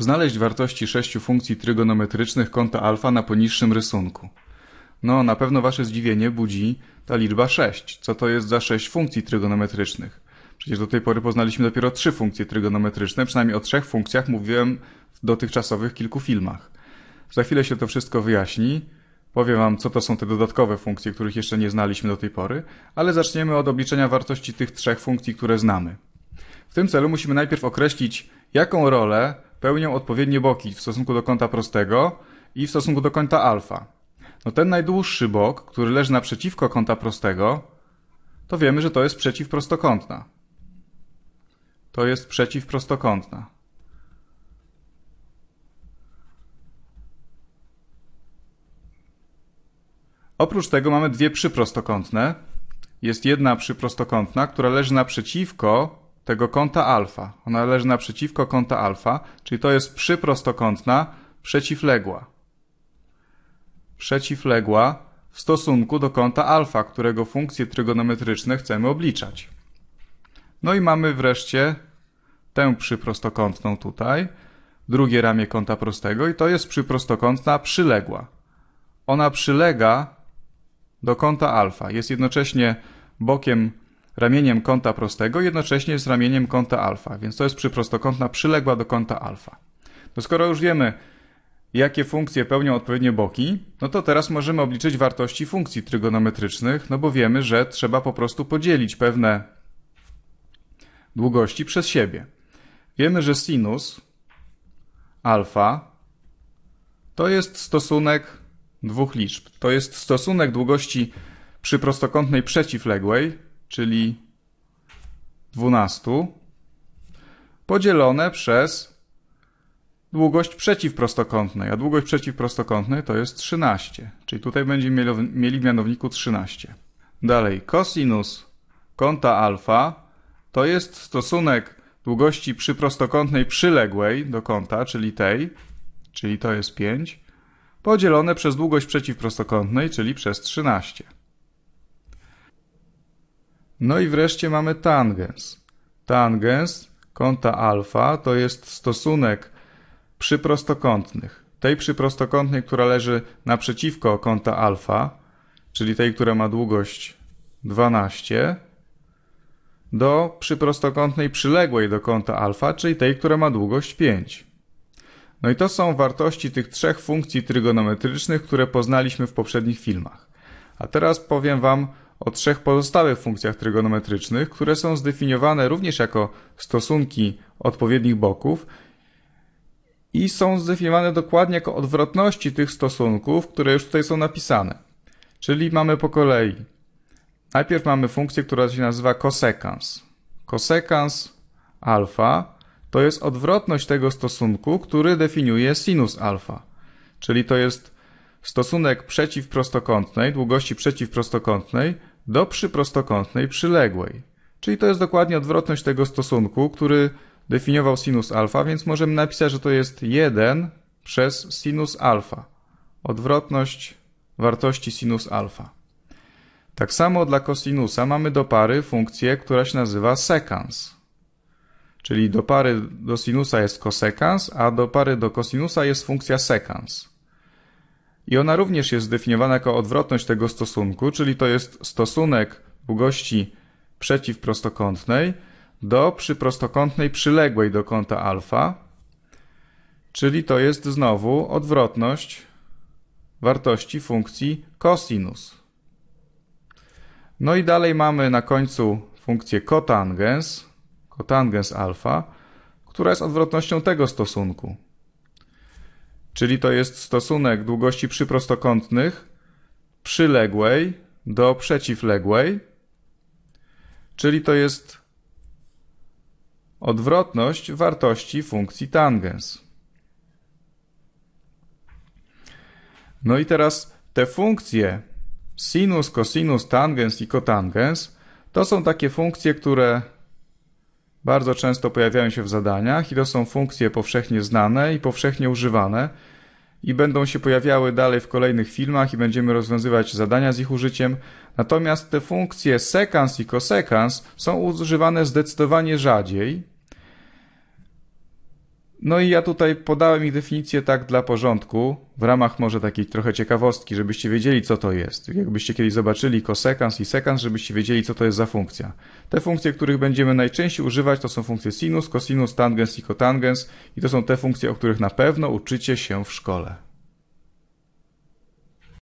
Znaleźć wartości sześciu funkcji trygonometrycznych kąta alfa na poniższym rysunku. No, na pewno wasze zdziwienie budzi ta liczba 6. Co to jest za 6 funkcji trygonometrycznych? Przecież do tej pory poznaliśmy dopiero trzy funkcje trygonometryczne, przynajmniej o trzech funkcjach mówiłem w dotychczasowych kilku filmach. Za chwilę się to wszystko wyjaśni. Powiem wam, co to są te dodatkowe funkcje, których jeszcze nie znaliśmy do tej pory, ale zaczniemy od obliczenia wartości tych trzech funkcji, które znamy. W tym celu musimy najpierw określić, jaką rolę pełnią odpowiednie boki w stosunku do kąta prostego i w stosunku do kąta alfa. No ten najdłuższy bok, który leży naprzeciwko kąta prostego, to wiemy, że to jest przeciwprostokątna. To jest przeciwprostokątna. Oprócz tego mamy dwie przyprostokątne. Jest jedna przyprostokątna, która leży naprzeciwko tego kąta alfa. Ona leży naprzeciwko kąta alfa, czyli to jest przyprostokątna przeciwległa. Przeciwległa w stosunku do kąta alfa, którego funkcje trygonometryczne chcemy obliczać. No i mamy wreszcie tę przyprostokątną tutaj, drugie ramię kąta prostego i to jest przyprostokątna przyległa. Ona przylega do kąta alfa, jest jednocześnie bokiem ramieniem kąta prostego jednocześnie z ramieniem kąta alfa, więc to jest przyprostokątna przyległa do kąta alfa. No skoro już wiemy, jakie funkcje pełnią odpowiednie boki, no to teraz możemy obliczyć wartości funkcji trygonometrycznych, no bo wiemy, że trzeba po prostu podzielić pewne długości przez siebie. Wiemy, że sinus alfa to jest stosunek dwóch liczb. To jest stosunek długości przy prostokątnej przeciwległej czyli 12, podzielone przez długość przeciwprostokątnej, a długość przeciwprostokątnej to jest 13, czyli tutaj będziemy mieli w mianowniku 13. Dalej, kosinus kąta alfa to jest stosunek długości przyprostokątnej przyległej do kąta, czyli tej, czyli to jest 5, podzielone przez długość przeciwprostokątnej, czyli przez 13. No i wreszcie mamy tangens. Tangens kąta alfa to jest stosunek przy prostokątnych. Tej przy prostokątnej, która leży naprzeciwko kąta alfa, czyli tej, która ma długość 12, do przyprostokątnej przyległej do kąta alfa, czyli tej, która ma długość 5. No i to są wartości tych trzech funkcji trygonometrycznych, które poznaliśmy w poprzednich filmach. A teraz powiem Wam o trzech pozostałych funkcjach trygonometrycznych, które są zdefiniowane również jako stosunki odpowiednich boków i są zdefiniowane dokładnie jako odwrotności tych stosunków, które już tutaj są napisane. Czyli mamy po kolei. Najpierw mamy funkcję, która się nazywa cosecans. cosecans alfa to jest odwrotność tego stosunku, który definiuje sinus alfa. Czyli to jest stosunek przeciwprostokątnej, długości przeciwprostokątnej, do przyprostokątnej przyległej. Czyli to jest dokładnie odwrotność tego stosunku, który definiował sinus alfa, więc możemy napisać, że to jest 1 przez sinus alfa. Odwrotność wartości sinus alfa. Tak samo dla kosinusa mamy do pary funkcję, która się nazywa sekans. Czyli do pary do sinusa jest kosekans, a do pary do kosinusa jest funkcja sekans. I ona również jest zdefiniowana jako odwrotność tego stosunku, czyli to jest stosunek długości przeciwprostokątnej do przyprostokątnej przyległej do kąta alfa, czyli to jest znowu odwrotność wartości funkcji cosinus. No i dalej mamy na końcu funkcję kotangens, kotangens alfa, która jest odwrotnością tego stosunku. Czyli to jest stosunek długości przyprostokątnych przyległej do przeciwległej. Czyli to jest odwrotność wartości funkcji tangens. No i teraz te funkcje sinus, kosinus, tangens i kotangens to są takie funkcje, które bardzo często pojawiają się w zadaniach i to są funkcje powszechnie znane i powszechnie używane i będą się pojawiały dalej w kolejnych filmach i będziemy rozwiązywać zadania z ich użyciem. Natomiast te funkcje sekans i kosekans są używane zdecydowanie rzadziej no i ja tutaj podałem ich definicję tak dla porządku, w ramach może takiej trochę ciekawostki, żebyście wiedzieli, co to jest. Tak jakbyście kiedyś zobaczyli cosecans i sekans, żebyście wiedzieli, co to jest za funkcja. Te funkcje, których będziemy najczęściej używać, to są funkcje sinus, cosinus, tangens i cotangens i to są te funkcje, o których na pewno uczycie się w szkole.